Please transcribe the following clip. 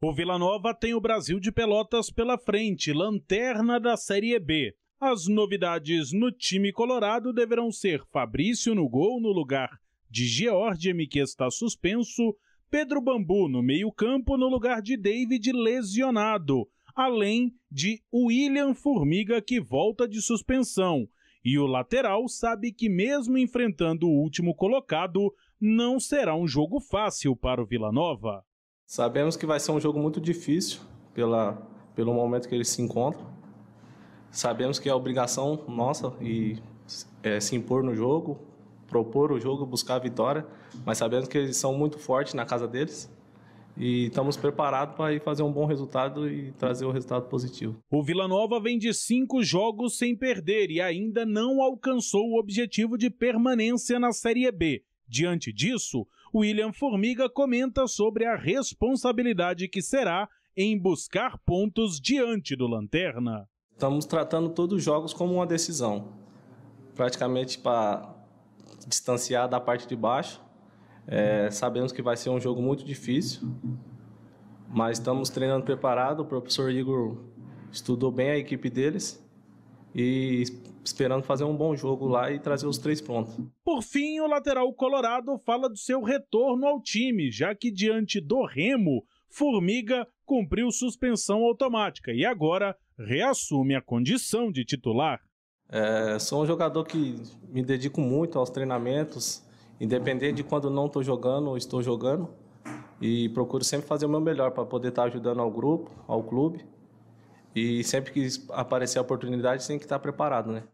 O Vila Nova tem o Brasil de Pelotas pela frente, lanterna da Série B. As novidades no time colorado deverão ser Fabrício no gol no lugar de George que está suspenso, Pedro Bambu no meio-campo no lugar de David lesionado, além de William Formiga que volta de suspensão. E o lateral sabe que, mesmo enfrentando o último colocado, não será um jogo fácil para o Vila Nova. Sabemos que vai ser um jogo muito difícil pela, pelo momento que eles se encontram. Sabemos que é obrigação nossa e é, se impor no jogo, propor o jogo, buscar a vitória, mas sabemos que eles são muito fortes na casa deles e estamos preparados para ir fazer um bom resultado e trazer um resultado positivo. O Vila Nova vem de cinco jogos sem perder e ainda não alcançou o objetivo de permanência na Série B. Diante disso, William Formiga comenta sobre a responsabilidade que será em buscar pontos diante do Lanterna. Estamos tratando todos os jogos como uma decisão, praticamente para distanciar da parte de baixo. É, sabemos que vai ser um jogo muito difícil, mas estamos treinando preparado. O professor Igor estudou bem a equipe deles e esperando fazer um bom jogo lá e trazer os três pontos. Por fim, o lateral colorado fala do seu retorno ao time, já que diante do Remo, Formiga cumpriu suspensão automática e agora reassume a condição de titular. É, sou um jogador que me dedico muito aos treinamentos, independente de quando não estou jogando ou estou jogando, e procuro sempre fazer o meu melhor para poder estar tá ajudando ao grupo, ao clube e sempre que aparecer a oportunidade, tem que estar preparado, né?